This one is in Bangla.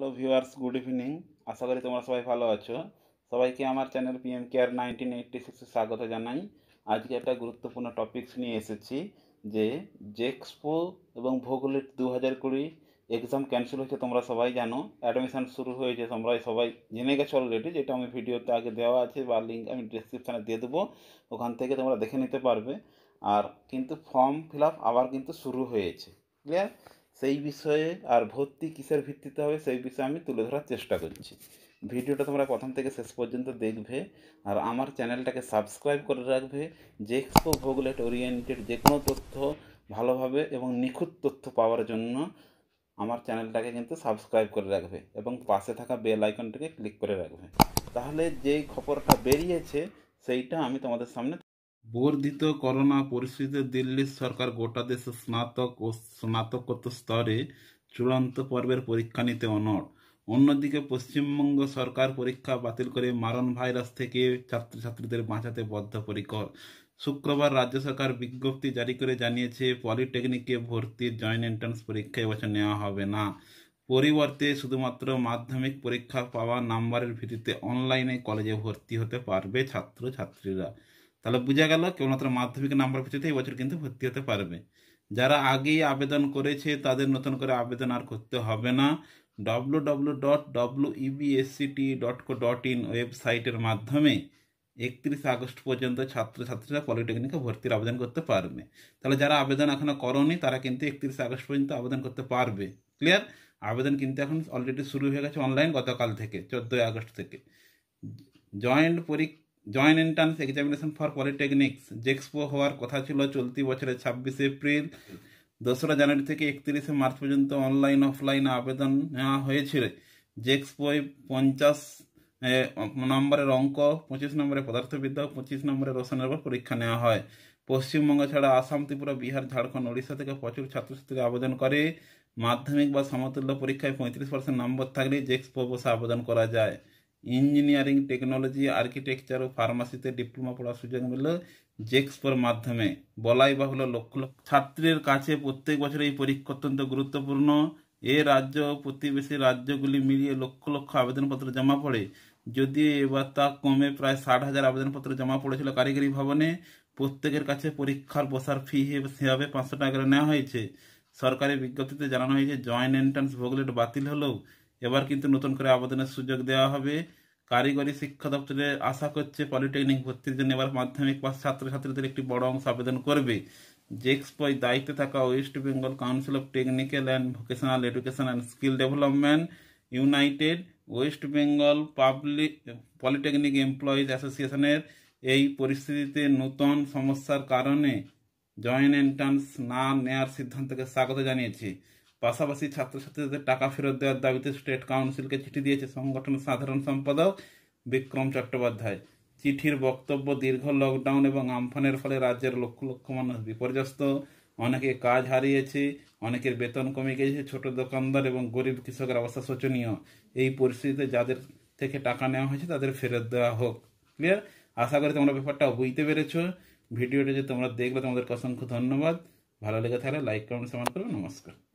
হ্যালো ভিউয়ার্স গুড ইভিনিং আশা করি তোমরা সবাই ভালো আছো সবাইকে আমার channel PM care nineteen eighty সিক্সে স্বাগত জানাই আজকে একটা গুরুত্বপূর্ণ টপিকস নিয়ে এসেছি যে জেক্সপো এবং ভৌগোলিক দু হাজার কুড়ি এক্সাম ক্যান্সেল হয়েছে তোমরা সবাই জানো অ্যাডমিশান শুরু হয়েছে তোমরা সবাই জেনে গেছো অলরেডি যেটা আমি ভিডিওতে আগে দেওয়া আছে বা লিঙ্ক আমি ডিসক্রিপশানে দিয়ে দেবো ওখান থেকে তোমরা দেখে নিতে পারবে আর কিন্তু ফর্ম ফিল আপ আবার কিন্তু শুরু হয়েছে ক্লিয়ার সেই বিষয়ে আর ভর্তি কিসের ভিত্তিতে হবে সেই বিষয়ে আমি তুলে ধরার চেষ্টা করছি ভিডিওটা তোমরা প্রথম থেকে শেষ পর্যন্ত দেখবে আর আমার চ্যানেলটাকে সাবস্ক্রাইব করে রাখবে জেক্সপো ভোগলেট ওরিয়েন্টেড যে কোনো তথ্য ভালোভাবে এবং নিখুঁত তথ্য পাওয়ার জন্য আমার চ্যানেলটাকে কিন্তু সাবস্ক্রাইব করে রাখবে এবং পাশে থাকা বেল আইকনটাকে ক্লিক করে রাখবে তাহলে যেই খবরটা বেরিয়েছে সেইটা আমি তোমাদের সামনে বর্ধিত করোনা পরিস্থিতিতে দিল্লি সরকার গোটা দেশে স্নাতক ও স্নাতকোত্তর স্তরে চূড়ান্ত পর্বের পরীক্ষা নিতে অনড় অন্যদিকে পশ্চিমবঙ্গ সরকার পরীক্ষা বাতিল করে মারণ ভাইরাস থেকে ছাত্রছাত্রীদের বাঁচাতে বদ্ধপরিকর শুক্রবার রাজ্য সরকার বিজ্ঞপ্তি জারি করে জানিয়েছে পলিটেকনিকে ভর্তির জয়েন্ট এন্ট্রান্স পরীক্ষা এবছর নেওয়া হবে না পরিবর্তে শুধুমাত্র মাধ্যমিক পরীক্ষা পাওয়া নাম্বারের ভিত্তিতে অনলাইনে কলেজে ভর্তি হতে পারবে ছাত্রছাত্রীরা তাহলে বোঝা গেল কেবলমাত্র মাধ্যমিক নাম্বার ভিত্তিতে এই বছর কিন্তু ভর্তি হতে পারবে যারা আগেই আবেদন করেছে তাদের নতুন করে আবেদন আর করতে হবে না W W dot W EBSCT dot co dot in ওয়েবসাইটের মাধ্যমে একত্রিশ আগস্ট পর্যন্ত ছাত্রছাত্রীরা পলিটেকনিকে ভর্তির আবেদন করতে পারবে তাহলে যারা আবেদন এখনও করনি তারা কিন্তু একত্রিশ আগস্ট পর্যন্ত আবেদন করতে পারবে ক্লিয়ার আবেদন কিন্তু এখন অলরেডি শুরু হয়ে গেছে অনলাইন গতকাল থেকে চোদ্দোই আগস্ট থেকে জয়েন্ট পরীক্ষা joint entrance examination for polytechnics JEXPO হওয়ার কথা ছিল চলতি বছরের ছাব্বিশে এপ্রিল দোসরা জানুয়ারি থেকে একত্রিশে মার্চ পর্যন্ত অনলাইন অফলাইন আবেদন নেওয়া হয়েছিল জেক্সপোয় পঞ্চাশ নম্বরের অঙ্ক পঁচিশ নম্বরের পদার্থবিদ্যা পঁচিশ নম্বরের রসনের উপর পরীক্ষা নেওয়া হয় পশ্চিমবঙ্গ ছাড়া আসাম ত্রিপুরা বিহার ঝাড়খণ্ড উড়িষ্যা থেকে প্রচুর ছাত্রছাত্রী আবেদন করে মাধ্যমিক বা সমতুল্য পরীক্ষায় পঁয়ত্রিশ পার্সেন্ট নম্বর থাকলে জেক্সপো বসে আবেদন করা যায় ইঞ্জিনিয়ারিং টেকনোলজি আর্কিটেকচার ও ফার্মাসিতে ডিপ্লোমা পড়ার সুযোগ মিলল জেক্সপোর মাধ্যমে বলাই বাহুল্য লক্ষ লক্ষ ছাত্রের কাছে প্রত্যেক বছর এই পরীক্ষা অত্যন্ত গুরুত্বপূর্ণ এ রাজ্য প্রতিবেশী রাজ্যগুলি মিলিয়ে লক্ষ লক্ষ আবেদনপত্র জমা পড়ে যদি এবার তা কমে প্রায় ষাট হাজার আবেদনপত্র জমা পড়েছিল কারিগরি ভবনে প্রত্যেকের কাছে পরীক্ষার বসার ফি সেভাবে পাঁচশো টাকা করে নেওয়া হয়েছে সরকারি বিজ্ঞপ্তিতে জানানো হয়েছে জয়েন্ট এন্ট্রান্স ভোগলেট বাতিল হলেও এবার কিন্তু নতুন করে আবেদনের সুযোগ দেওয়া হবে কারিগরি শিক্ষা দপ্তরে আশা করছে পলিটেকনিক ভর্তির জন্য এবার মাধ্যমিক পাস ছাত্রছাত্রীদের একটি বড় অংশ আবেদন করবে পয় দায়িত্বে থাকা West Bengal council of technical and vocational education and skill development united West Bengal public polytechnic employees অ্যাসোসিয়েশনের এই পরিস্থিতিতে নতুন সমস্যার কারণে জয়েন্ট এন্ট্রান্স না নেওয়ার সিদ্ধান্তকে স্বাগত জানিয়েছে পাশাপাশি ছাত্রছাত্রীদের টাকা ফেরত দেওয়ার দাবিতে স্টেট কাউন্সিলকে চিঠি দিয়েছে সংগঠনের সাধারণ সম্পাদক বিক্রম চট্টোপাধ্যায় চিঠির বক্তব্য দীর্ঘ লকডাউন এবং আমফানের ফলে রাজ্যের লক্ষ লক্ষ মানুষ বিপর্যস্ত অনেকে কাজ হারিয়েছে অনেকের বেতন কমে গেছে ছোট দোকানদার এবং গরিব কৃষকের অবস্থা শোচনীয় এই পরিস্থিতিতে যাদের থেকে টাকা নেওয়া হয়েছে তাদের ফেরত দেওয়া হোক ক্লিয়ার আশা করি তোমরা ব্যাপারটা বুঝতে পেরেছ ভিডিওটা যে তোমরা দেখলে তোমাদেরকে অসংখ্য ধন্যবাদ ভালো লেগে থাকলে লাইক কমেন্ট সমান করবে নমস্কার